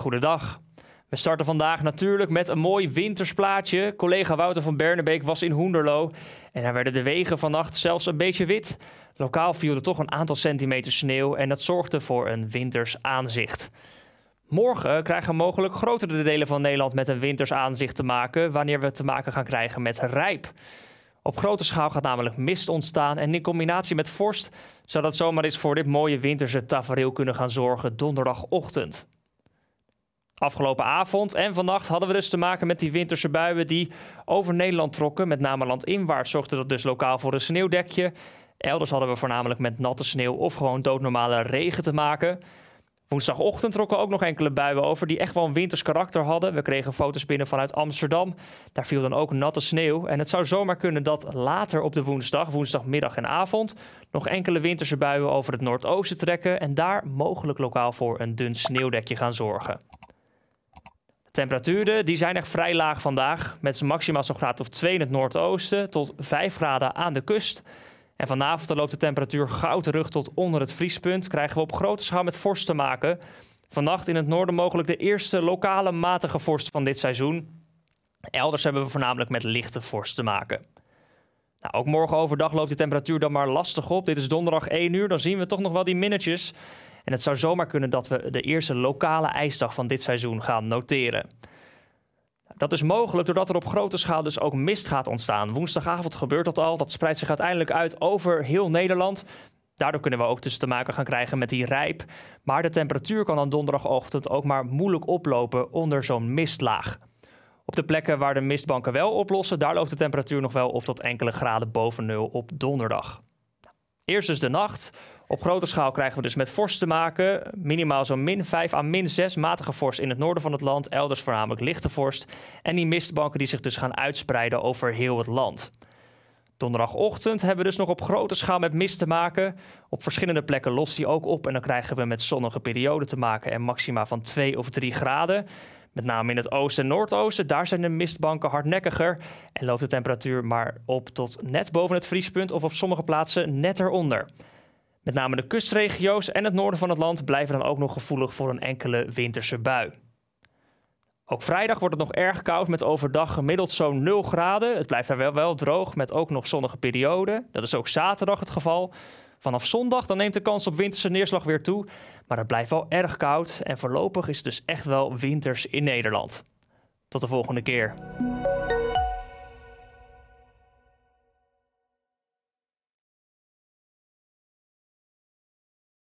Goedendag. We starten vandaag natuurlijk met een mooi wintersplaatje. Collega Wouter van Bernebeek was in Hoenderlo en daar werden de wegen vannacht zelfs een beetje wit. Lokaal viel er toch een aantal centimeter sneeuw en dat zorgde voor een winters aanzicht. Morgen krijgen mogelijk grotere delen van Nederland met een winters aanzicht te maken wanneer we te maken gaan krijgen met rijp. Op grote schaal gaat namelijk mist ontstaan en in combinatie met vorst zou dat zomaar eens voor dit mooie winterse tafereel kunnen gaan zorgen donderdagochtend. Afgelopen avond en vannacht hadden we dus te maken met die winterse buien die over Nederland trokken. Met name landinwaarts zorgde dat dus lokaal voor een sneeuwdekje. Elders hadden we voornamelijk met natte sneeuw of gewoon doodnormale regen te maken. Woensdagochtend trokken ook nog enkele buien over die echt wel een winters karakter hadden. We kregen foto's binnen vanuit Amsterdam. Daar viel dan ook natte sneeuw. En het zou zomaar kunnen dat later op de woensdag, woensdagmiddag en avond, nog enkele winterse buien over het noordoosten trekken en daar mogelijk lokaal voor een dun sneeuwdekje gaan zorgen. Temperaturen die zijn echt vrij laag vandaag. Met zijn maximaal zo'n graad of 2 in het noordoosten tot 5 graden aan de kust. En vanavond loopt de temperatuur goud terug tot onder het vriespunt. Krijgen we op grote schaal met vorst te maken. Vannacht in het noorden mogelijk de eerste lokale matige vorst van dit seizoen. Elders hebben we voornamelijk met lichte vorst te maken. Nou, ook morgen overdag loopt de temperatuur dan maar lastig op. Dit is donderdag 1 uur, dan zien we toch nog wel die minnetjes. En het zou zomaar kunnen dat we de eerste lokale ijsdag van dit seizoen gaan noteren. Dat is mogelijk doordat er op grote schaal dus ook mist gaat ontstaan. Woensdagavond gebeurt dat al. Dat spreidt zich uiteindelijk uit over heel Nederland. Daardoor kunnen we ook dus te maken gaan krijgen met die rijp. Maar de temperatuur kan dan donderdagochtend ook maar moeilijk oplopen onder zo'n mistlaag. Op de plekken waar de mistbanken wel oplossen, daar loopt de temperatuur nog wel op tot enkele graden boven nul op donderdag. Eerst dus de nacht. Op grote schaal krijgen we dus met vorst te maken. Minimaal zo'n min 5 aan min 6 matige vorst in het noorden van het land, elders voornamelijk lichte vorst. En die mistbanken die zich dus gaan uitspreiden over heel het land. Donderdagochtend hebben we dus nog op grote schaal met mist te maken. Op verschillende plekken lost die ook op en dan krijgen we met zonnige perioden te maken en maxima van 2 of 3 graden. Met name in het oosten en noordoosten, daar zijn de mistbanken hardnekkiger en loopt de temperatuur maar op tot net boven het vriespunt of op sommige plaatsen net eronder. Met name de kustregio's en het noorden van het land blijven dan ook nog gevoelig voor een enkele winterse bui. Ook vrijdag wordt het nog erg koud met overdag gemiddeld zo'n 0 graden. Het blijft daar wel, wel droog met ook nog zonnige perioden. Dat is ook zaterdag het geval. Vanaf zondag dan neemt de kans op winterse neerslag weer toe. Maar het blijft wel erg koud en voorlopig is het dus echt wel winters in Nederland. Tot de volgende keer.